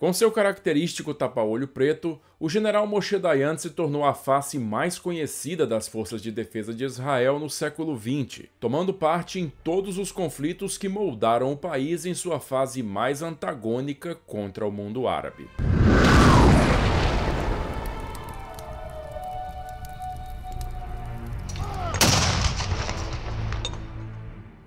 Com seu característico tapa-olho preto, o general Moshe Dayan se tornou a face mais conhecida das forças de defesa de Israel no século XX, tomando parte em todos os conflitos que moldaram o país em sua fase mais antagônica contra o mundo árabe.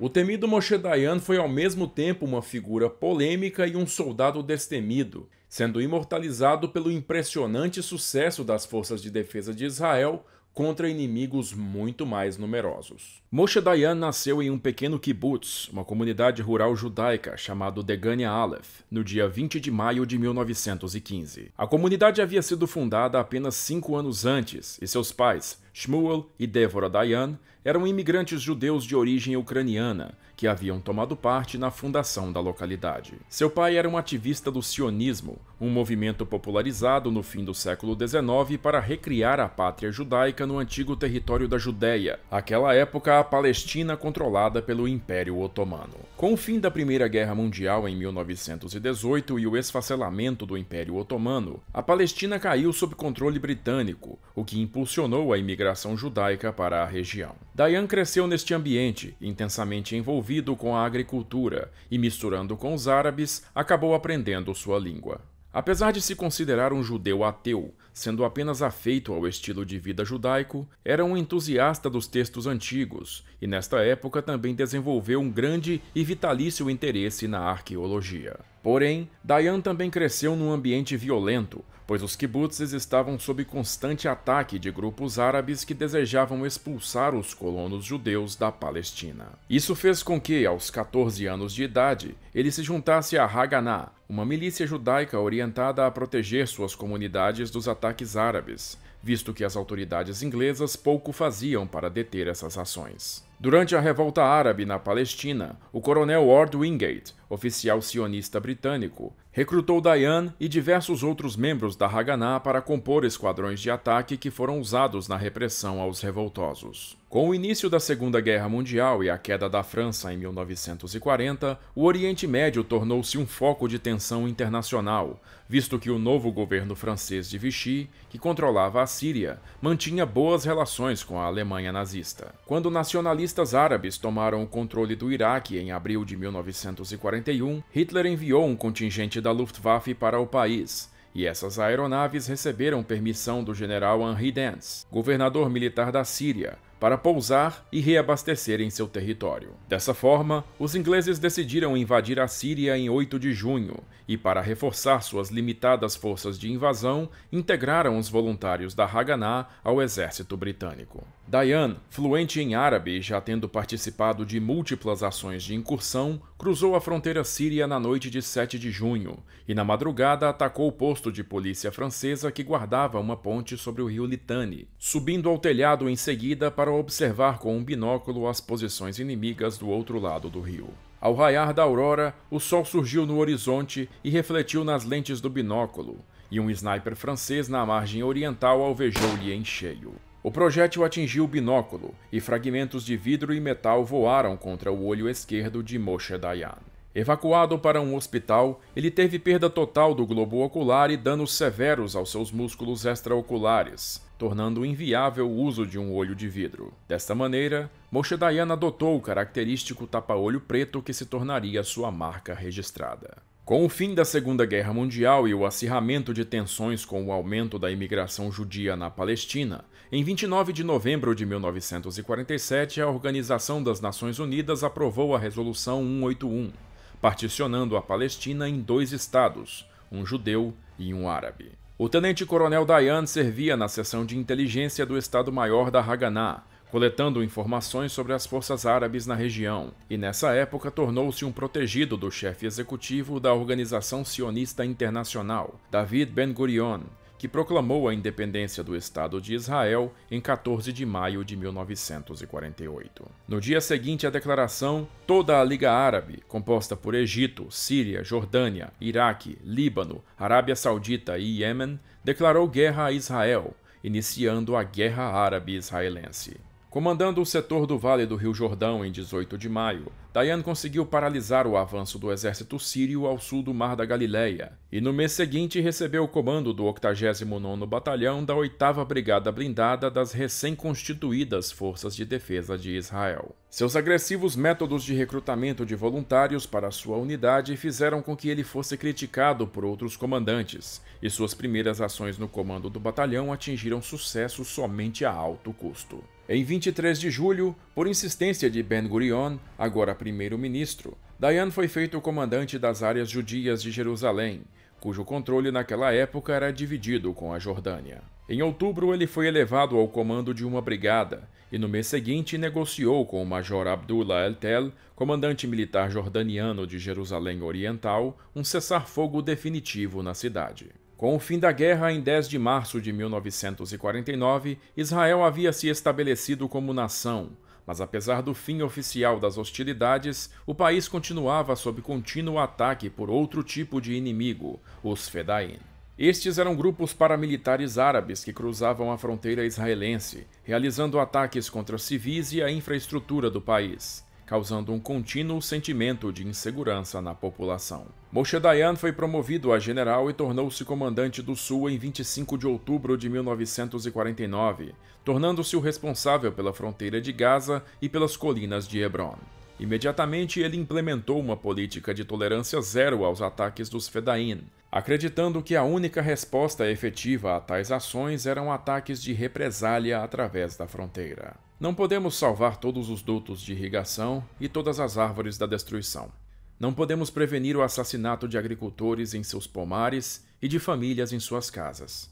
O temido Moshe Dayan foi ao mesmo tempo uma figura polêmica e um soldado destemido, sendo imortalizado pelo impressionante sucesso das forças de defesa de Israel contra inimigos muito mais numerosos. Moshe Dayan nasceu em um pequeno kibbutz, uma comunidade rural judaica chamado Degania Aleph, no dia 20 de maio de 1915. A comunidade havia sido fundada apenas cinco anos antes e seus pais, Shmuel e Devorah Dayan eram imigrantes judeus de origem ucraniana que haviam tomado parte na fundação da localidade. Seu pai era um ativista do sionismo, um movimento popularizado no fim do século XIX para recriar a pátria judaica no antigo território da Judéia, aquela época a Palestina controlada pelo Império Otomano. Com o fim da Primeira Guerra Mundial em 1918 e o esfacelamento do Império Otomano, a Palestina caiu sob controle britânico, o que impulsionou a imigração imigração judaica para a região. Dayan cresceu neste ambiente, intensamente envolvido com a agricultura, e misturando com os árabes, acabou aprendendo sua língua. Apesar de se considerar um judeu ateu, sendo apenas afeito ao estilo de vida judaico, era um entusiasta dos textos antigos e, nesta época, também desenvolveu um grande e vitalício interesse na arqueologia. Porém, Dayan também cresceu num ambiente violento, pois os kibutzes estavam sob constante ataque de grupos árabes que desejavam expulsar os colonos judeus da Palestina. Isso fez com que, aos 14 anos de idade, ele se juntasse à Haganah, uma milícia judaica orientada a proteger suas comunidades dos ataques árabes, visto que as autoridades inglesas pouco faziam para deter essas ações. Durante a revolta árabe na Palestina, o coronel Ord Wingate, oficial sionista britânico, recrutou Diane e diversos outros membros da Haganá para compor esquadrões de ataque que foram usados na repressão aos revoltosos. Com o início da Segunda Guerra Mundial e a queda da França em 1940, o Oriente Médio tornou-se um foco de tensão internacional, visto que o novo governo francês de Vichy, que controlava a Síria, mantinha boas relações com a Alemanha nazista. Quando nacionalistas árabes tomaram o controle do Iraque em abril de 1941, Hitler enviou um contingente da Luftwaffe para o país, e essas aeronaves receberam permissão do general Henri Dance, governador militar da Síria, para pousar e reabastecer em seu território. Dessa forma, os ingleses decidiram invadir a Síria em 8 de junho e, para reforçar suas limitadas forças de invasão, integraram os voluntários da Haganah ao exército britânico. Diane, fluente em árabe e já tendo participado de múltiplas ações de incursão, cruzou a fronteira síria na noite de 7 de junho e, na madrugada, atacou o posto de polícia francesa que guardava uma ponte sobre o rio Litani, subindo ao telhado em seguida para observar com um binóculo as posições inimigas do outro lado do rio. Ao raiar da aurora, o sol surgiu no horizonte e refletiu nas lentes do binóculo, e um sniper francês na margem oriental alvejou-lhe em cheio. O projétil atingiu o binóculo e fragmentos de vidro e metal voaram contra o olho esquerdo de Moshe Dayan. Evacuado para um hospital, ele teve perda total do globo ocular e danos severos aos seus músculos extraoculares, tornando inviável o uso de um olho de vidro. Desta maneira, Moshe Dayan adotou o característico tapa-olho preto que se tornaria sua marca registrada. Com o fim da Segunda Guerra Mundial e o acirramento de tensões com o aumento da imigração judia na Palestina, em 29 de novembro de 1947, a Organização das Nações Unidas aprovou a Resolução 181, particionando a Palestina em dois estados, um judeu e um árabe. O tenente-coronel Dayan servia na seção de inteligência do Estado-Maior da Haganah, coletando informações sobre as forças árabes na região, e nessa época tornou-se um protegido do chefe executivo da Organização Sionista Internacional, David Ben-Gurion, que proclamou a independência do Estado de Israel em 14 de maio de 1948. No dia seguinte à declaração, toda a Liga Árabe, composta por Egito, Síria, Jordânia, Iraque, Líbano, Arábia Saudita e Iêmen, declarou guerra a Israel, iniciando a Guerra Árabe Israelense. Comandando o setor do Vale do Rio Jordão em 18 de maio, Dayan conseguiu paralisar o avanço do exército sírio ao sul do Mar da Galileia, e no mês seguinte recebeu o comando do 89º Batalhão da 8ª Brigada Blindada das recém-constituídas Forças de Defesa de Israel. Seus agressivos métodos de recrutamento de voluntários para sua unidade fizeram com que ele fosse criticado por outros comandantes, e suas primeiras ações no comando do batalhão atingiram sucesso somente a alto custo. Em 23 de julho, por insistência de Ben-Gurion, agora primeiro-ministro, Dayan foi feito comandante das áreas judias de Jerusalém, cujo controle naquela época era dividido com a Jordânia. Em outubro, ele foi elevado ao comando de uma brigada e no mês seguinte negociou com o major Abdullah El-Tel, comandante militar jordaniano de Jerusalém Oriental, um cessar-fogo definitivo na cidade. Com o fim da guerra, em 10 de março de 1949, Israel havia se estabelecido como nação, mas apesar do fim oficial das hostilidades, o país continuava sob contínuo ataque por outro tipo de inimigo, os Fedain. Estes eram grupos paramilitares árabes que cruzavam a fronteira israelense, realizando ataques contra civis e a infraestrutura do país causando um contínuo sentimento de insegurança na população. Moshe Dayan foi promovido a general e tornou-se comandante do Sul em 25 de outubro de 1949, tornando-se o responsável pela fronteira de Gaza e pelas colinas de Hebron. Imediatamente ele implementou uma política de tolerância zero aos ataques dos Fedain, acreditando que a única resposta efetiva a tais ações eram ataques de represália através da fronteira. Não podemos salvar todos os dutos de irrigação e todas as árvores da destruição. Não podemos prevenir o assassinato de agricultores em seus pomares e de famílias em suas casas.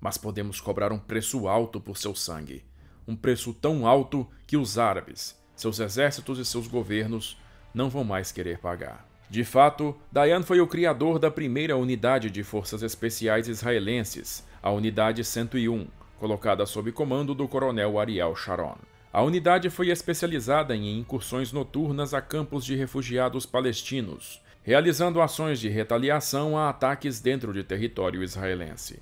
Mas podemos cobrar um preço alto por seu sangue. Um preço tão alto que os árabes, seus exércitos e seus governos não vão mais querer pagar. De fato, Dayan foi o criador da primeira unidade de forças especiais israelenses, a Unidade 101, colocada sob comando do coronel Ariel Sharon. A unidade foi especializada em incursões noturnas a campos de refugiados palestinos, realizando ações de retaliação a ataques dentro de território israelense.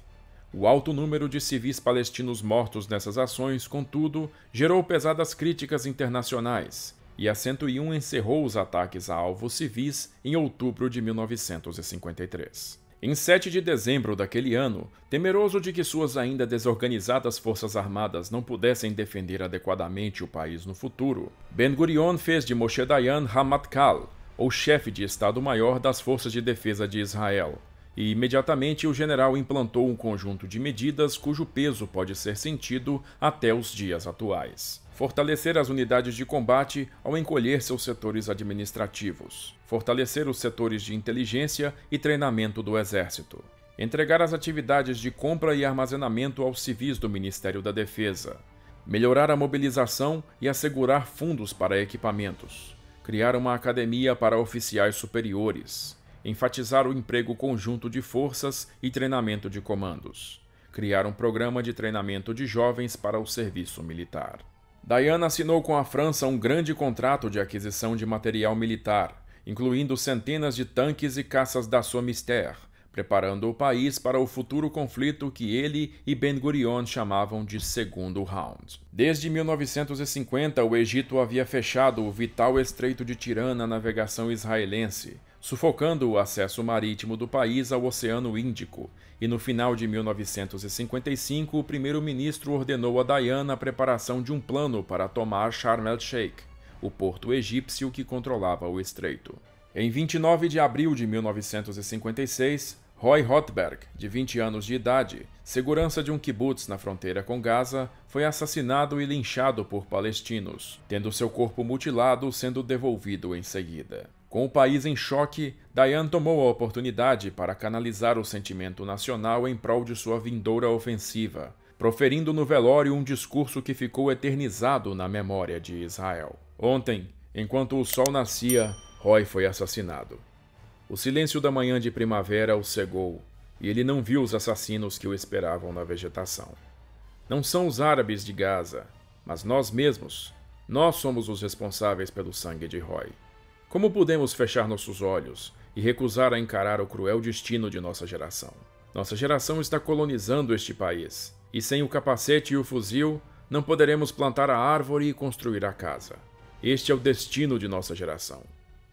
O alto número de civis palestinos mortos nessas ações, contudo, gerou pesadas críticas internacionais, e a 101 encerrou os ataques a alvos civis em outubro de 1953. Em 7 de dezembro daquele ano, temeroso de que suas ainda desorganizadas forças armadas não pudessem defender adequadamente o país no futuro, Ben-Gurion fez de Moshe Dayan Hamatkal, ou chefe de Estado-Maior das Forças de Defesa de Israel, e imediatamente o general implantou um conjunto de medidas cujo peso pode ser sentido até os dias atuais. Fortalecer as unidades de combate ao encolher seus setores administrativos. Fortalecer os setores de inteligência e treinamento do Exército. Entregar as atividades de compra e armazenamento aos civis do Ministério da Defesa. Melhorar a mobilização e assegurar fundos para equipamentos. Criar uma academia para oficiais superiores. Enfatizar o emprego conjunto de forças e treinamento de comandos. Criar um programa de treinamento de jovens para o serviço militar. Diana assinou com a França um grande contrato de aquisição de material militar, incluindo centenas de tanques e caças da Somister, preparando o país para o futuro conflito que ele e Ben-Gurion chamavam de segundo round. Desde 1950, o Egito havia fechado o vital estreito de Tirana à navegação israelense, sufocando o acesso marítimo do país ao Oceano Índico. E no final de 1955, o primeiro-ministro ordenou a Diana a preparação de um plano para tomar Sharm el-Sheikh, o porto egípcio que controlava o estreito. Em 29 de abril de 1956, Roy Rothberg, de 20 anos de idade, segurança de um kibutz na fronteira com Gaza, foi assassinado e linchado por palestinos, tendo seu corpo mutilado sendo devolvido em seguida. Com o país em choque, Dayan tomou a oportunidade para canalizar o sentimento nacional em prol de sua vindoura ofensiva, proferindo no velório um discurso que ficou eternizado na memória de Israel. Ontem, enquanto o sol nascia, Roy foi assassinado. O silêncio da manhã de primavera o cegou, e ele não viu os assassinos que o esperavam na vegetação. Não são os árabes de Gaza, mas nós mesmos. Nós somos os responsáveis pelo sangue de Roy. Como podemos fechar nossos olhos e recusar a encarar o cruel destino de nossa geração? Nossa geração está colonizando este país, e sem o capacete e o fuzil, não poderemos plantar a árvore e construir a casa. Este é o destino de nossa geração.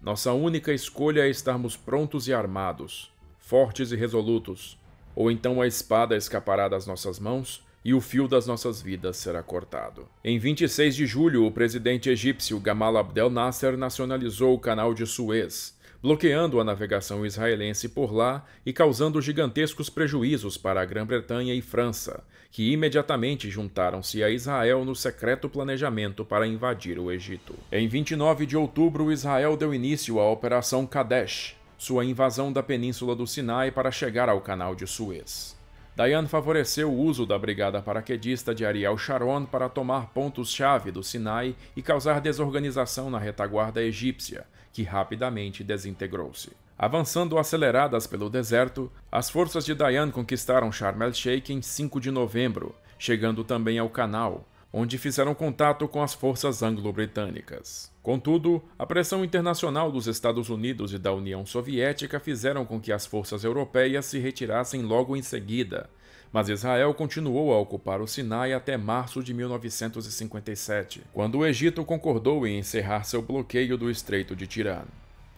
Nossa única escolha é estarmos prontos e armados, fortes e resolutos, ou então a espada escapará das nossas mãos e o fio das nossas vidas será cortado. Em 26 de julho, o presidente egípcio Gamal Abdel Nasser nacionalizou o canal de Suez, bloqueando a navegação israelense por lá e causando gigantescos prejuízos para a Grã-Bretanha e França, que imediatamente juntaram-se a Israel no secreto planejamento para invadir o Egito. Em 29 de outubro, Israel deu início à Operação Kadesh, sua invasão da península do Sinai para chegar ao canal de Suez. Dayan favoreceu o uso da brigada paraquedista de Ariel Sharon para tomar pontos-chave do Sinai e causar desorganização na retaguarda egípcia, que rapidamente desintegrou-se. Avançando aceleradas pelo deserto, as forças de Dayan conquistaram Sharm el-Sheikh em 5 de novembro, chegando também ao canal, onde fizeram contato com as forças anglo-britânicas. Contudo, a pressão internacional dos Estados Unidos e da União Soviética fizeram com que as forças europeias se retirassem logo em seguida, mas Israel continuou a ocupar o Sinai até março de 1957, quando o Egito concordou em encerrar seu bloqueio do Estreito de Tirã.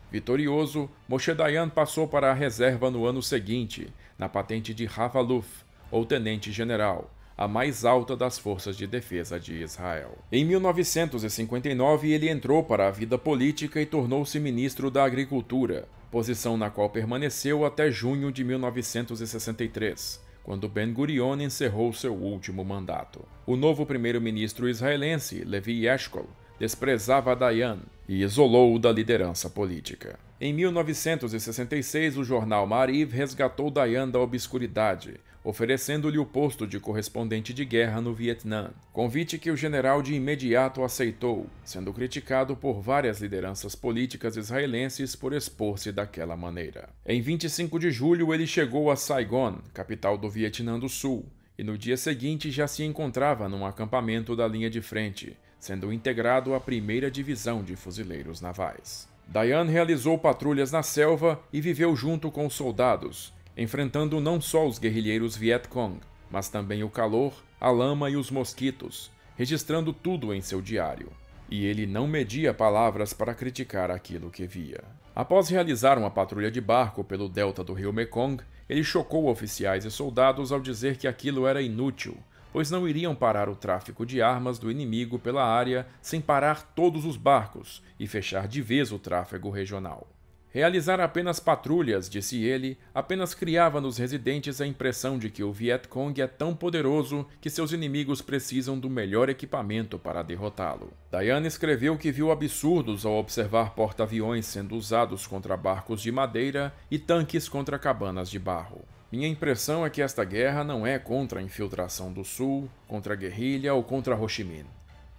Vitorioso, Moshe Dayan passou para a reserva no ano seguinte, na patente de Ravaluf, ou tenente-general, a mais alta das forças de defesa de Israel. Em 1959, ele entrou para a vida política e tornou-se ministro da Agricultura, posição na qual permaneceu até junho de 1963 quando Ben Gurion encerrou seu último mandato. O novo primeiro-ministro israelense, Levi Eshkol, desprezava Dayan e isolou-o da liderança política. Em 1966, o jornal Mariv resgatou Dayan da obscuridade, oferecendo-lhe o posto de correspondente de guerra no Vietnã. Convite que o general de imediato aceitou, sendo criticado por várias lideranças políticas israelenses por expor-se daquela maneira. Em 25 de julho, ele chegou a Saigon, capital do Vietnã do Sul, e no dia seguinte já se encontrava num acampamento da linha de frente, sendo integrado à 1 divisão de fuzileiros navais. Diane realizou patrulhas na selva e viveu junto com os soldados, enfrentando não só os guerrilheiros Vietcong, mas também o calor, a lama e os mosquitos, registrando tudo em seu diário. E ele não media palavras para criticar aquilo que via. Após realizar uma patrulha de barco pelo delta do rio Mekong, ele chocou oficiais e soldados ao dizer que aquilo era inútil, pois não iriam parar o tráfico de armas do inimigo pela área sem parar todos os barcos e fechar de vez o tráfego regional. Realizar apenas patrulhas, disse ele, apenas criava nos residentes a impressão de que o Viet Cong é tão poderoso que seus inimigos precisam do melhor equipamento para derrotá-lo. Diana escreveu que viu absurdos ao observar porta-aviões sendo usados contra barcos de madeira e tanques contra cabanas de barro. Minha impressão é que esta guerra não é contra a infiltração do Sul, contra a guerrilha ou contra Ho Chi Minh.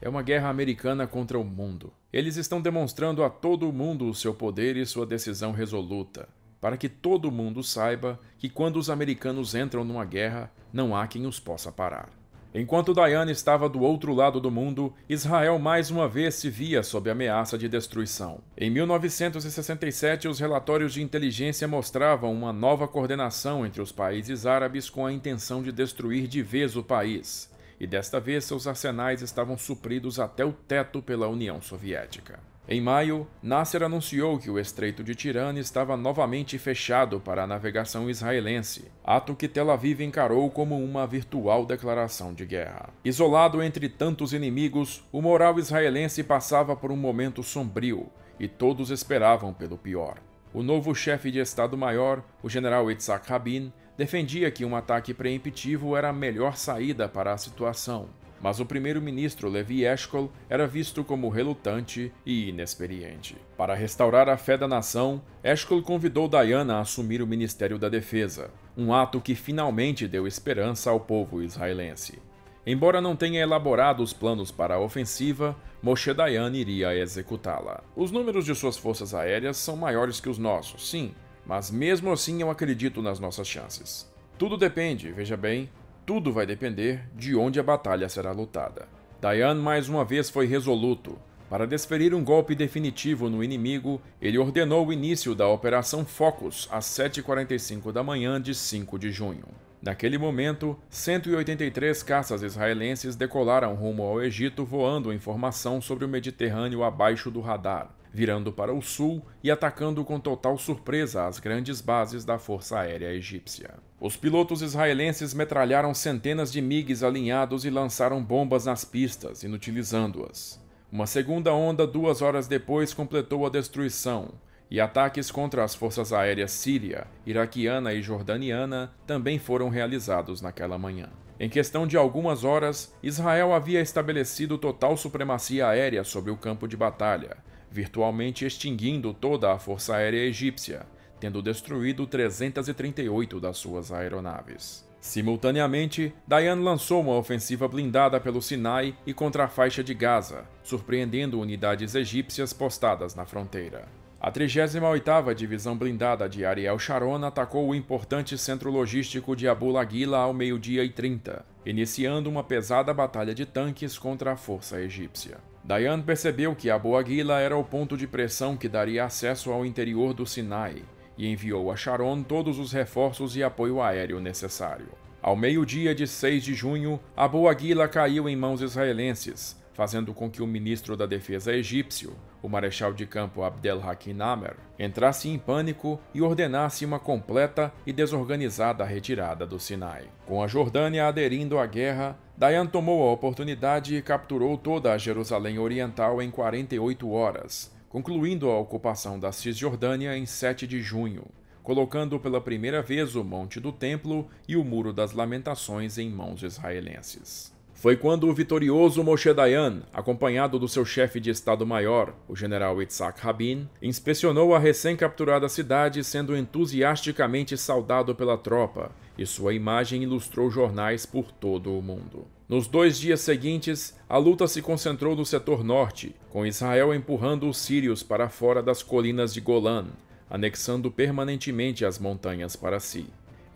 É uma guerra americana contra o mundo. Eles estão demonstrando a todo mundo o seu poder e sua decisão resoluta, para que todo mundo saiba que quando os americanos entram numa guerra, não há quem os possa parar. Enquanto Diana estava do outro lado do mundo, Israel mais uma vez se via sob ameaça de destruição. Em 1967, os relatórios de inteligência mostravam uma nova coordenação entre os países árabes com a intenção de destruir de vez o país, e desta vez seus arsenais estavam supridos até o teto pela União Soviética. Em maio, Nasser anunciou que o Estreito de Tirana estava novamente fechado para a navegação israelense, ato que Tel Aviv encarou como uma virtual declaração de guerra. Isolado entre tantos inimigos, o moral israelense passava por um momento sombrio e todos esperavam pelo pior. O novo chefe de Estado-Maior, o general Yitzhak Rabin, defendia que um ataque preemptivo era a melhor saída para a situação, mas o primeiro-ministro Levi Eshkol era visto como relutante e inexperiente. Para restaurar a fé da nação, Eshkol convidou Diana a assumir o Ministério da Defesa, um ato que finalmente deu esperança ao povo israelense. Embora não tenha elaborado os planos para a ofensiva, Moshe Dayan iria executá-la. Os números de suas forças aéreas são maiores que os nossos, sim, mas mesmo assim eu acredito nas nossas chances. Tudo depende, veja bem, tudo vai depender de onde a batalha será lutada. Dayan mais uma vez foi resoluto. Para desferir um golpe definitivo no inimigo, ele ordenou o início da Operação Focus às 7h45 da manhã de 5 de junho. Naquele momento, 183 caças israelenses decolaram rumo ao Egito voando em formação sobre o Mediterrâneo abaixo do radar virando para o sul e atacando com total surpresa as grandes bases da Força Aérea Egípcia. Os pilotos israelenses metralharam centenas de MiGs alinhados e lançaram bombas nas pistas, inutilizando-as. Uma segunda onda, duas horas depois, completou a destruição, e ataques contra as forças aéreas síria, iraquiana e jordaniana também foram realizados naquela manhã. Em questão de algumas horas, Israel havia estabelecido total supremacia aérea sobre o campo de batalha, virtualmente extinguindo toda a força aérea egípcia, tendo destruído 338 das suas aeronaves. Simultaneamente, Dayan lançou uma ofensiva blindada pelo Sinai e contra a faixa de Gaza, surpreendendo unidades egípcias postadas na fronteira. A 38ª Divisão Blindada de Ariel Sharon atacou o importante centro logístico de Abu Laguila ao meio-dia e 30, iniciando uma pesada batalha de tanques contra a força egípcia. Dayan percebeu que a Guila era o ponto de pressão que daria acesso ao interior do Sinai e enviou a Sharon todos os reforços e apoio aéreo necessário. Ao meio-dia de 6 de junho, a Guila caiu em mãos israelenses, fazendo com que o ministro da Defesa egípcio, o marechal de campo Abdel Hakim Amer entrasse em pânico e ordenasse uma completa e desorganizada retirada do Sinai. Com a Jordânia aderindo à guerra, Dayan tomou a oportunidade e capturou toda a Jerusalém Oriental em 48 horas, concluindo a ocupação da Cisjordânia em 7 de junho, colocando pela primeira vez o Monte do Templo e o Muro das Lamentações em mãos israelenses. Foi quando o vitorioso Moshe Dayan, acompanhado do seu chefe de Estado-Maior, o general Itzhak Rabin, inspecionou a recém-capturada cidade, sendo entusiasticamente saudado pela tropa, e sua imagem ilustrou jornais por todo o mundo. Nos dois dias seguintes, a luta se concentrou no setor norte, com Israel empurrando os sírios para fora das colinas de Golan, anexando permanentemente as montanhas para si.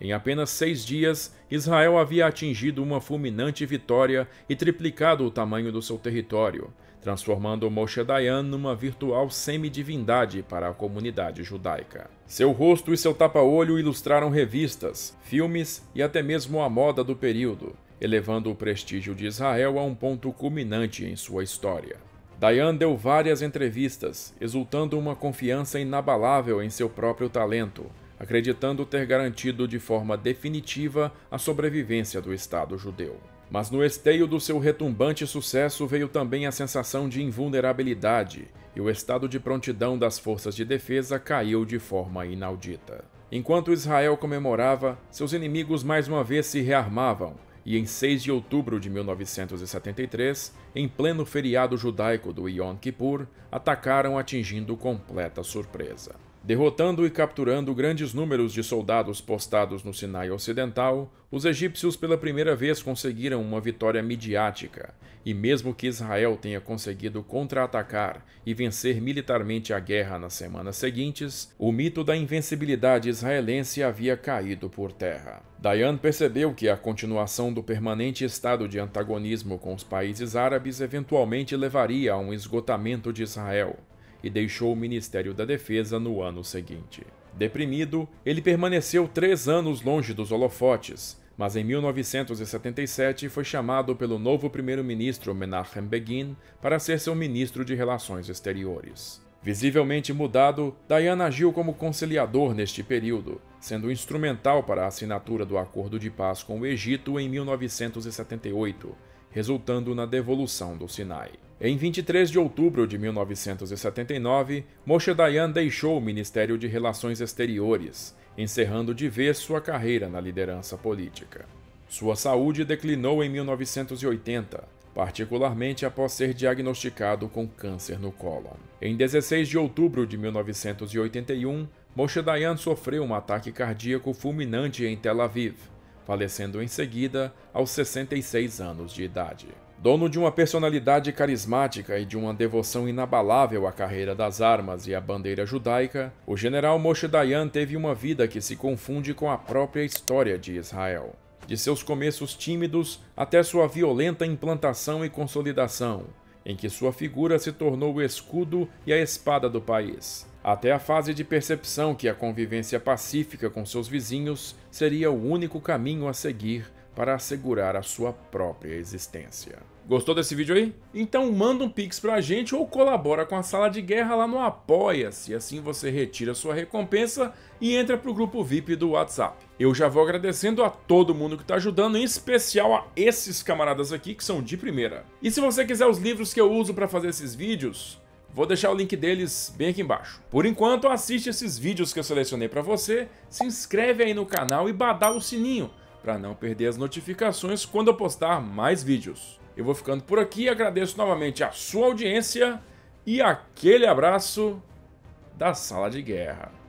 Em apenas seis dias, Israel havia atingido uma fulminante vitória e triplicado o tamanho do seu território, transformando Moshe Dayan numa virtual semidivindade para a comunidade judaica. Seu rosto e seu tapa-olho ilustraram revistas, filmes e até mesmo a moda do período, elevando o prestígio de Israel a um ponto culminante em sua história. Dayan deu várias entrevistas, exultando uma confiança inabalável em seu próprio talento acreditando ter garantido de forma definitiva a sobrevivência do Estado judeu. Mas no esteio do seu retumbante sucesso veio também a sensação de invulnerabilidade, e o estado de prontidão das forças de defesa caiu de forma inaudita. Enquanto Israel comemorava, seus inimigos mais uma vez se rearmavam, e em 6 de outubro de 1973, em pleno feriado judaico do Yom Kippur, atacaram atingindo completa surpresa. Derrotando e capturando grandes números de soldados postados no Sinai Ocidental, os egípcios pela primeira vez conseguiram uma vitória midiática, e mesmo que Israel tenha conseguido contra-atacar e vencer militarmente a guerra nas semanas seguintes, o mito da invencibilidade israelense havia caído por terra. Dayan percebeu que a continuação do permanente estado de antagonismo com os países árabes eventualmente levaria a um esgotamento de Israel, e deixou o Ministério da Defesa no ano seguinte. Deprimido, ele permaneceu três anos longe dos holofotes, mas em 1977 foi chamado pelo novo primeiro-ministro Menachem Begin para ser seu ministro de Relações Exteriores. Visivelmente mudado, Dayan agiu como conciliador neste período, sendo instrumental para a assinatura do Acordo de Paz com o Egito em 1978, resultando na devolução do Sinai. Em 23 de outubro de 1979, Moshe Dayan deixou o Ministério de Relações Exteriores, encerrando de vez sua carreira na liderança política. Sua saúde declinou em 1980, particularmente após ser diagnosticado com câncer no cólon. Em 16 de outubro de 1981, Moshe Dayan sofreu um ataque cardíaco fulminante em Tel Aviv, falecendo em seguida aos 66 anos de idade. Dono de uma personalidade carismática e de uma devoção inabalável à carreira das armas e à bandeira judaica, o general Moshe Dayan teve uma vida que se confunde com a própria história de Israel. De seus começos tímidos até sua violenta implantação e consolidação, em que sua figura se tornou o escudo e a espada do país, até a fase de percepção que a convivência pacífica com seus vizinhos seria o único caminho a seguir para assegurar a sua própria existência. Gostou desse vídeo aí? Então manda um pix pra gente ou colabora com a Sala de Guerra lá no Apoia-se, assim você retira sua recompensa e entra pro grupo VIP do WhatsApp. Eu já vou agradecendo a todo mundo que tá ajudando, em especial a esses camaradas aqui que são de primeira. E se você quiser os livros que eu uso para fazer esses vídeos, Vou deixar o link deles bem aqui embaixo. Por enquanto, assiste esses vídeos que eu selecionei para você, se inscreve aí no canal e badala o sininho para não perder as notificações quando eu postar mais vídeos. Eu vou ficando por aqui, agradeço novamente a sua audiência e aquele abraço da Sala de Guerra.